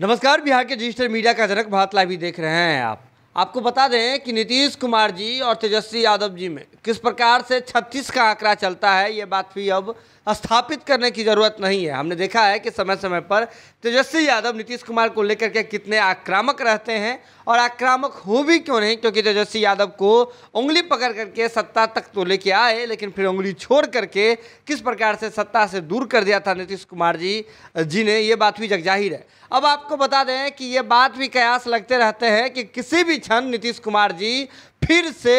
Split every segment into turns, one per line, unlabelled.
नमस्कार बिहार के digital media का जनक भारत लाइव देख रहे हैं आप आपको बता दें कि नीतीश कुमार जी और तेजस्वी यादव जी में किस प्रकार से 36 का आंकड़ा चलता है ये बात भी अब स्थापित करने की ज़रूरत नहीं है हमने देखा है कि समय समय पर तेजस्वी यादव नीतीश कुमार को लेकर के कितने आक्रामक रहते हैं और आक्रामक हो भी क्यों नहीं क्योंकि तेजस्वी यादव को उंगली पकड़ करके सत्ता तक तो लेके आए लेकिन फिर उंगली छोड़ करके किस प्रकार से सत्ता से दूर कर दिया था नीतीश कुमार जी जी ने ये बात भी जगजाहिर है अब आपको बता दें कि ये बात भी कयास लगते रहते हैं कि किसी भी क्षण नीतीश कुमार जी फिर से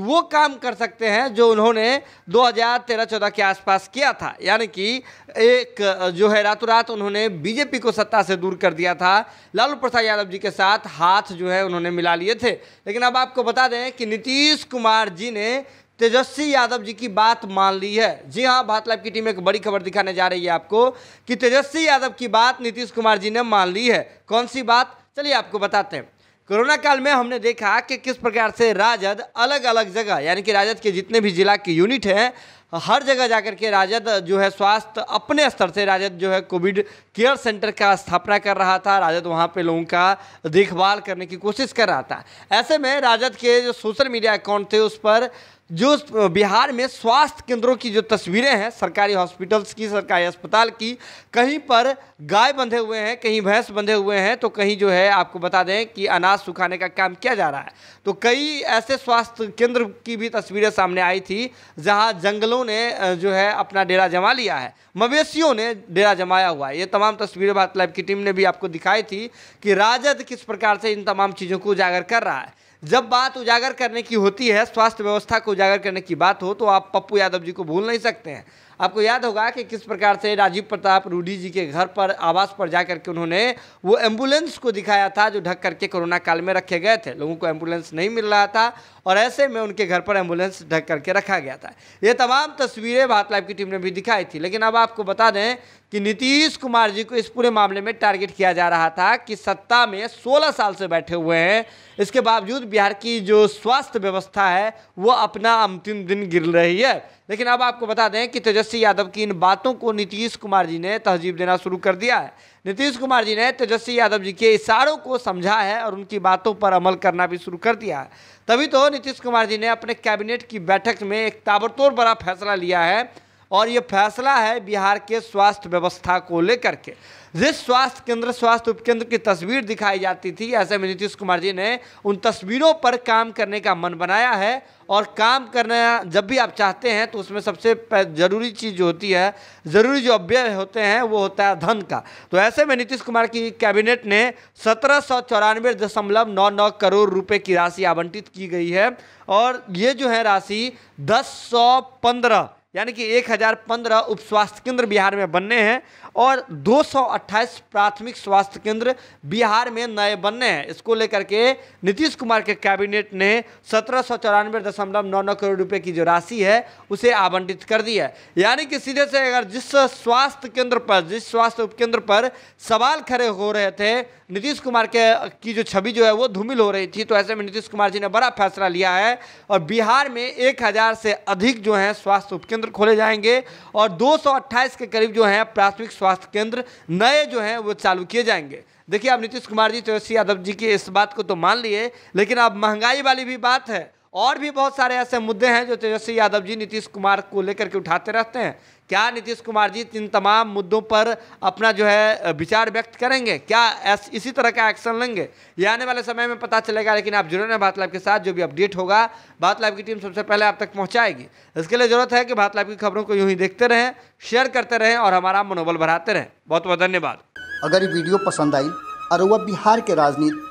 वो काम कर सकते हैं जो उन्होंने 2013-14 के आसपास किया था यानी कि एक जो है रातों रात उन्होंने बीजेपी को सत्ता से दूर कर दिया था लालू प्रसाद यादव जी के साथ हाथ जो है उन्होंने मिला लिए थे लेकिन अब आपको बता दें कि नीतीश कुमार जी ने तेजस्वी यादव जी की बात मान ली है जी हाँ भारत लाइव की टीम एक बड़ी खबर दिखाने जा रही है आपको कि तेजस्वी यादव की बात नीतीश कुमार जी ने मान ली है कौन सी बात चलिए आपको बताते हैं कोरोना काल में हमने देखा कि किस प्रकार से राजद अलग अलग जगह यानी कि राजद के जितने भी जिला के यूनिट हैं हर जगह जाकर के राजद जो है स्वास्थ्य अपने स्तर से राजद जो है कोविड केयर सेंटर का स्थापना कर रहा था राजद वहाँ पे लोगों का देखभाल करने की कोशिश कर रहा था ऐसे में राजद के जो सोशल मीडिया अकाउंट थे उस पर जो बिहार में स्वास्थ्य केंद्रों की जो तस्वीरें हैं सरकारी हॉस्पिटल्स की सरकारी अस्पताल की कहीं पर गाय बंधे हुए हैं कहीं भैंस बंधे हुए हैं तो कहीं जो है आपको बता दें कि अनाज सुखाने का काम किया जा रहा है तो कई ऐसे स्वास्थ्य केंद्र की भी तस्वीरें सामने आई थी जहाँ जंगलों जानवरों ने जो है अपना डेरा जमा लिया है मवेशियों ने डेरा जमाया हुआ है ये तमाम तस्वीरें बात लाइव की टीम ने भी आपको दिखाई थी कि राजद किस प्रकार से इन तमाम चीज़ों को उजागर कर रहा है जब बात उजागर करने की होती है स्वास्थ्य व्यवस्था को उजागर करने की बात हो तो आप पप्पू यादव जी को भूल नहीं सकते हैं आपको याद होगा कि किस प्रकार से राजीव प्रताप रूडी जी के घर पर आवास पर जा करके उन्होंने वो एम्बुलेंस को दिखाया था जो ढक करके कोरोना काल में रखे गए थे लोगों को एम्बुलेंस नहीं मिल रहा था और ऐसे में उनके घर पर एम्बुलेंस ढक करके रखा गया था ये तमाम तस्वीरें भारत लाइव की टीम ने भी दिखाई थी लेकिन अब आपको बता दें कि नीतीश कुमार जी को इस पूरे मामले में टारगेट किया जा रहा था कि सत्ता में 16 साल से बैठे हुए हैं इसके बावजूद बिहार की जो स्वास्थ्य व्यवस्था है वो अपना अंतिम दिन गिर रही है लेकिन अब आपको बता दें कि तेजस्वी यादव की इन बातों को नीतीश कुमार जी ने तहजीब देना शुरू कर दिया है नीतीश कुमार जी ने तेजस्वी यादव जी के इशारों को समझा है और उनकी बातों पर अमल करना भी शुरू कर दिया है तभी तो नीतीश कुमार जी ने अपने कैबिनेट की बैठक में एक ताबड़तोड़ बड़ा फैसला लिया है और ये फैसला है बिहार के स्वास्थ्य व्यवस्था को लेकर के जिस स्वास्थ्य केंद्र स्वास्थ्य उपकेंद्र की तस्वीर दिखाई जाती थी ऐसे में नीतीश कुमार जी ने उन तस्वीरों पर काम करने का मन बनाया है और काम करना जब भी आप चाहते हैं तो उसमें सबसे ज़रूरी चीज़ जो होती है ज़रूरी जो अव्यय होते हैं वो होता है धन का तो ऐसे में नीतीश कुमार की कैबिनेट ने सत्रह सौ चौरानवे दशमलव नौ नौ करोड़ रुपये की राशि आवंटित की गई है और ये जो है राशि दस सौ पंद्रह यानी कि एक हज़ार पंद्रह उप स्वास्थ्य केंद्र बिहार में बनने हैं और 228 प्राथमिक स्वास्थ्य केंद्र बिहार में नए बनने हैं इसको लेकर के नीतीश कुमार के कैबिनेट ने सत्रह सौ चौरानवे दशमलव नौ नौ करोड़ रुपए की जो राशि है उसे आवंटित कर दी है यानी कि सीधे से अगर जिस स्वास्थ्य केंद्र पर जिस स्वास्थ्य उपकेंद्र पर सवाल खड़े हो रहे थे नीतीश कुमार के की जो छवि जो है वो धूमिल हो रही थी तो ऐसे में नीतीश कुमार जी ने बड़ा फैसला लिया है और बिहार में एक से अधिक जो है स्वास्थ्य उपकेंद्र केंद्र खोले जाएंगे और 228 के करीब जो हैं प्राथमिक स्वास्थ्य केंद्र नए जो हैं वो चालू किए जाएंगे देखिए आप नीतीश कुमार जी तेजस्वी तो यादव जी की इस बात को तो मान लिए लेकिन अब महंगाई वाली भी बात है और भी बहुत सारे ऐसे मुद्दे हैं जो तेजस्वी यादव जी नीतीश कुमार को लेकर के उठाते रहते हैं क्या नीतीश कुमार जी इन तमाम मुद्दों पर अपना जो है विचार व्यक्त करेंगे क्या एस, इसी तरह का एक्शन लेंगे ये आने वाले समय में पता चलेगा लेकिन आप जुड़े रहें भारत लाइव के साथ जो भी अपडेट होगा भारत लाइव की टीम सबसे पहले आप तक पहुँचाएगी इसके लिए ज़रूरत है कि भारत लाइव की खबरों को यूँ ही देखते रहें शेयर करते रहें और हमारा मनोबल बढ़ाते रहें बहुत बहुत धन्यवाद अगर ये वीडियो पसंद आई और वह बिहार के राजनीति